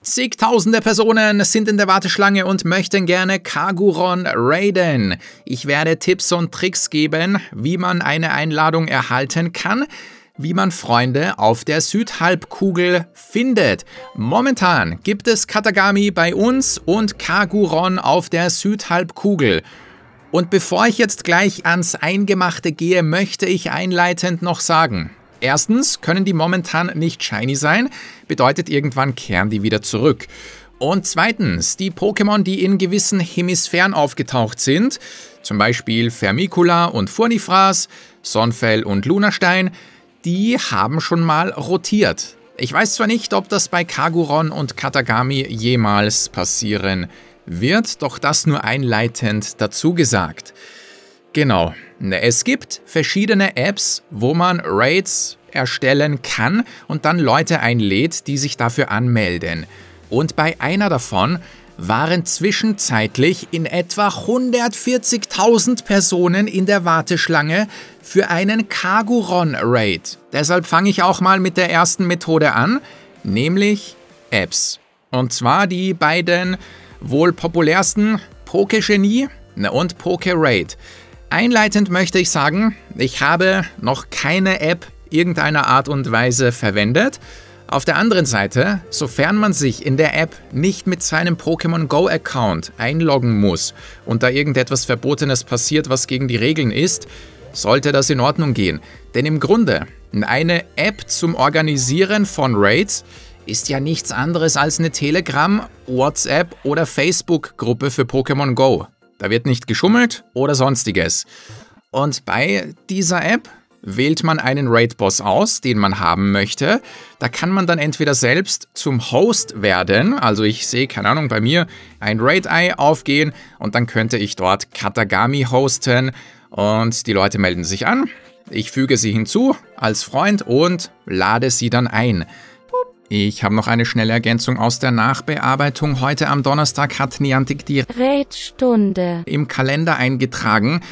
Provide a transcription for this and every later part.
Zigtausende Personen sind in der Warteschlange und möchten gerne Kaguron raiden. Ich werde Tipps und Tricks geben, wie man eine Einladung erhalten kann, wie man Freunde auf der Südhalbkugel findet. Momentan gibt es Katagami bei uns und Kaguron auf der Südhalbkugel. Und bevor ich jetzt gleich ans Eingemachte gehe, möchte ich einleitend noch sagen, Erstens können die momentan nicht shiny sein, bedeutet irgendwann kehren die wieder zurück. Und zweitens, die Pokémon, die in gewissen Hemisphären aufgetaucht sind, zum Beispiel Fermicula und Furnifras, Sonfell und Lunastein, die haben schon mal rotiert. Ich weiß zwar nicht, ob das bei Kaguron und Katagami jemals passieren wird, doch das nur einleitend dazu gesagt. Genau, Ne, es gibt verschiedene Apps, wo man Raids erstellen kann und dann Leute einlädt, die sich dafür anmelden. Und bei einer davon waren zwischenzeitlich in etwa 140.000 Personen in der Warteschlange für einen kaguron raid Deshalb fange ich auch mal mit der ersten Methode an, nämlich Apps. Und zwar die beiden wohl populärsten Poke Genie ne, und Poke Raid. Einleitend möchte ich sagen, ich habe noch keine App irgendeiner Art und Weise verwendet. Auf der anderen Seite, sofern man sich in der App nicht mit seinem Pokémon Go-Account einloggen muss und da irgendetwas Verbotenes passiert, was gegen die Regeln ist, sollte das in Ordnung gehen. Denn im Grunde, eine App zum Organisieren von Raids ist ja nichts anderes als eine Telegram, WhatsApp oder Facebook-Gruppe für Pokémon Go. Da wird nicht geschummelt oder sonstiges. Und bei dieser App wählt man einen Raid-Boss aus, den man haben möchte. Da kann man dann entweder selbst zum Host werden, also ich sehe, keine Ahnung, bei mir ein raid eye aufgehen und dann könnte ich dort Katagami hosten und die Leute melden sich an. Ich füge sie hinzu als Freund und lade sie dann ein. Ich habe noch eine schnelle Ergänzung aus der Nachbearbeitung. Heute am Donnerstag hat Niantic die Rätstunde im Kalender eingetragen.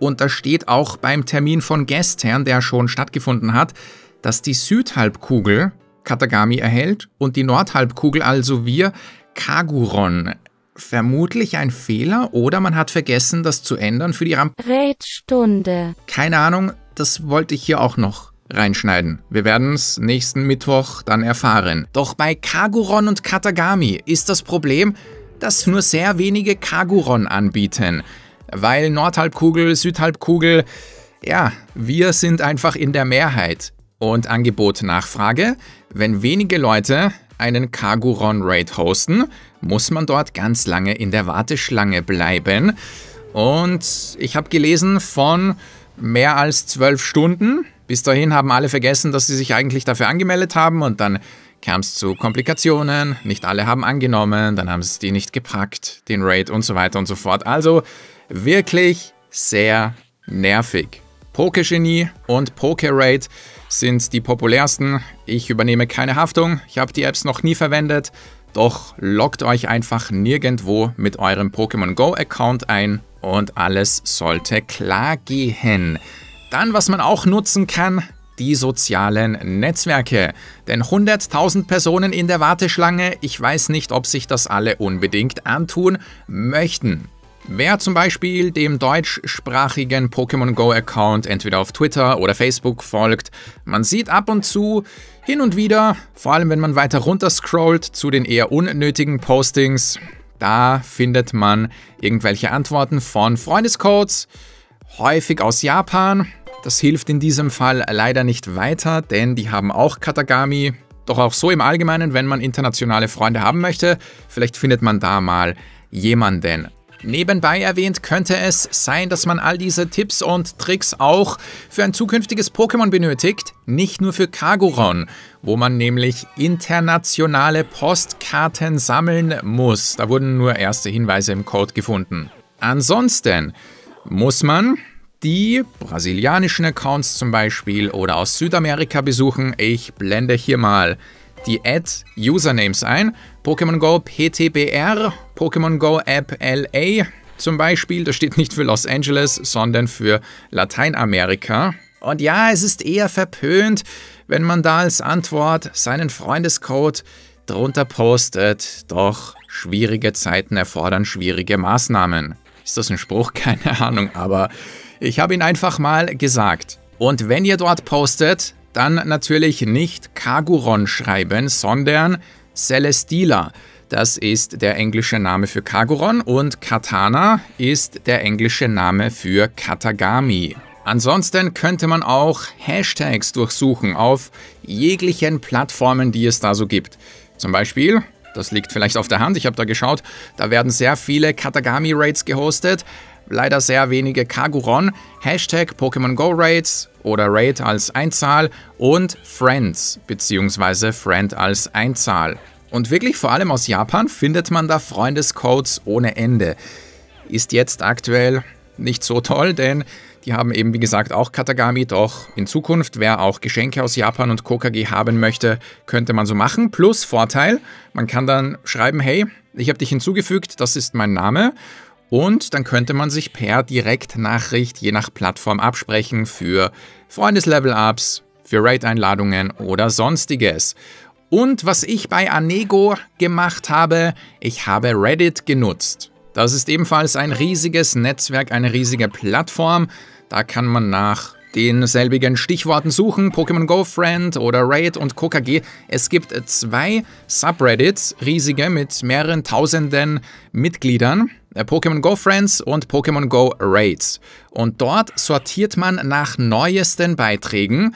Und da steht auch beim Termin von gestern, der schon stattgefunden hat, dass die Südhalbkugel Katagami erhält und die Nordhalbkugel, also wir, Kaguron. Vermutlich ein Fehler oder man hat vergessen, das zu ändern für die Rampe. Rätstunde. Keine Ahnung, das wollte ich hier auch noch reinschneiden. Wir werden es nächsten Mittwoch dann erfahren. Doch bei Kaguron und Katagami ist das Problem, dass nur sehr wenige Kaguron anbieten. Weil Nordhalbkugel, Südhalbkugel, ja, wir sind einfach in der Mehrheit. Und Angebot-Nachfrage, wenn wenige Leute einen Kaguron-Raid hosten, muss man dort ganz lange in der Warteschlange bleiben. Und ich habe gelesen von mehr als zwölf Stunden, bis dahin haben alle vergessen, dass sie sich eigentlich dafür angemeldet haben und dann kam es zu Komplikationen, nicht alle haben angenommen, dann haben sie die nicht gepackt, den Raid und so weiter und so fort. Also wirklich sehr nervig. Pokegenie und Pokeraid sind die populärsten. Ich übernehme keine Haftung, ich habe die Apps noch nie verwendet, doch loggt euch einfach nirgendwo mit eurem Pokémon Go Account ein und alles sollte klar gehen. Dann, was man auch nutzen kann, die sozialen Netzwerke. Denn 100.000 Personen in der Warteschlange, ich weiß nicht, ob sich das alle unbedingt antun möchten. Wer zum Beispiel dem deutschsprachigen Pokémon Go-Account entweder auf Twitter oder Facebook folgt, man sieht ab und zu, hin und wieder, vor allem wenn man weiter runter scrollt zu den eher unnötigen Postings, da findet man irgendwelche Antworten von Freundescodes, häufig aus Japan. Das hilft in diesem Fall leider nicht weiter, denn die haben auch Katagami. Doch auch so im Allgemeinen, wenn man internationale Freunde haben möchte, vielleicht findet man da mal jemanden. Nebenbei erwähnt könnte es sein, dass man all diese Tipps und Tricks auch für ein zukünftiges Pokémon benötigt, nicht nur für Kaguron, wo man nämlich internationale Postkarten sammeln muss. Da wurden nur erste Hinweise im Code gefunden. Ansonsten muss man die brasilianischen Accounts zum Beispiel oder aus Südamerika besuchen. Ich blende hier mal die Ad-Usernames ein. Pokémon Go PTBR, Pokémon Go App LA zum Beispiel. Das steht nicht für Los Angeles, sondern für Lateinamerika. Und ja, es ist eher verpönt, wenn man da als Antwort seinen Freundescode drunter postet. Doch schwierige Zeiten erfordern schwierige Maßnahmen. Ist das ein Spruch? Keine Ahnung, aber ich habe ihn einfach mal gesagt. Und wenn ihr dort postet, dann natürlich nicht Kaguron schreiben, sondern Celestila. Das ist der englische Name für Kaguron und Katana ist der englische Name für Katagami. Ansonsten könnte man auch Hashtags durchsuchen auf jeglichen Plattformen, die es da so gibt. Zum Beispiel das liegt vielleicht auf der Hand, ich habe da geschaut, da werden sehr viele Katagami-Raids gehostet, leider sehr wenige Kaguron, Hashtag Pokémon Go Raids oder Raid als Einzahl und Friends bzw. Friend als Einzahl. Und wirklich vor allem aus Japan findet man da Freundescodes ohne Ende. Ist jetzt aktuell nicht so toll, denn die haben eben, wie gesagt, auch Katagami, doch in Zukunft, wer auch Geschenke aus Japan und Kokage haben möchte, könnte man so machen. Plus Vorteil, man kann dann schreiben, hey, ich habe dich hinzugefügt, das ist mein Name. Und dann könnte man sich per Direktnachricht je nach Plattform absprechen für Freundeslevel-Ups, für Raid-Einladungen oder sonstiges. Und was ich bei Anego gemacht habe, ich habe Reddit genutzt. Das ist ebenfalls ein riesiges Netzwerk, eine riesige Plattform. Da kann man nach den Stichworten suchen, Pokémon Go Friend oder Raid und KKG. Es gibt zwei Subreddits, riesige mit mehreren tausenden Mitgliedern. Äh, Pokémon Go Friends und Pokémon Go Raids. Und dort sortiert man nach neuesten Beiträgen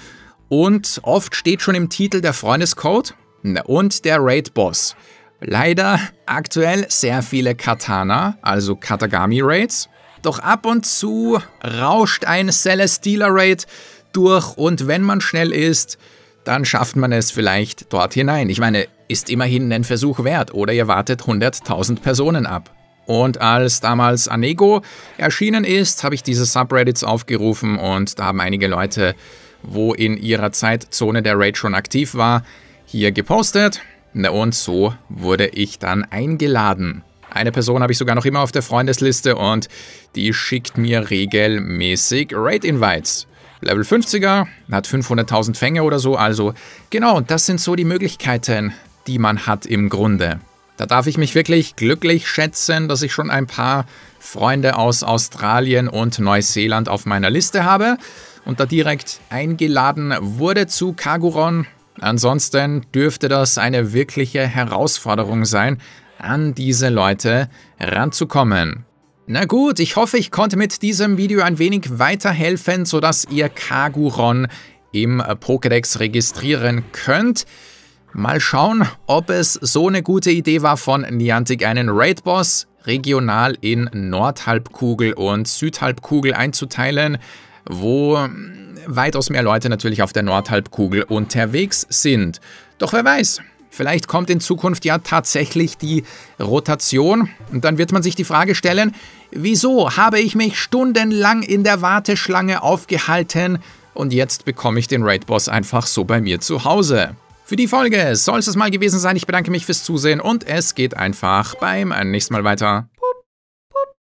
und oft steht schon im Titel der Freundescode äh, und der Raid-Boss. Leider aktuell sehr viele Katana, also Katagami-Raids doch ab und zu rauscht ein Celestealer Raid durch und wenn man schnell ist, dann schafft man es vielleicht dort hinein. Ich meine, ist immerhin ein Versuch wert oder ihr wartet 100.000 Personen ab. Und als damals Anego erschienen ist, habe ich diese Subreddits aufgerufen und da haben einige Leute, wo in ihrer Zeitzone der Raid schon aktiv war, hier gepostet. Und so wurde ich dann eingeladen. Eine Person habe ich sogar noch immer auf der Freundesliste und die schickt mir regelmäßig Raid-Invites. Level 50er, hat 500.000 Fänge oder so, also genau, das sind so die Möglichkeiten, die man hat im Grunde. Da darf ich mich wirklich glücklich schätzen, dass ich schon ein paar Freunde aus Australien und Neuseeland auf meiner Liste habe und da direkt eingeladen wurde zu Kaguron. Ansonsten dürfte das eine wirkliche Herausforderung sein, an diese Leute ranzukommen. Na gut, ich hoffe, ich konnte mit diesem Video ein wenig weiterhelfen, sodass ihr Kaguron im Pokédex registrieren könnt. Mal schauen, ob es so eine gute Idee war von Niantic, einen Raid-Boss regional in Nordhalbkugel und Südhalbkugel einzuteilen, wo weitaus mehr Leute natürlich auf der Nordhalbkugel unterwegs sind. Doch wer weiß, Vielleicht kommt in Zukunft ja tatsächlich die Rotation. Und dann wird man sich die Frage stellen, wieso habe ich mich stundenlang in der Warteschlange aufgehalten und jetzt bekomme ich den Raid Boss einfach so bei mir zu Hause. Für die Folge soll es mal gewesen sein. Ich bedanke mich fürs Zusehen und es geht einfach beim nächsten Mal weiter.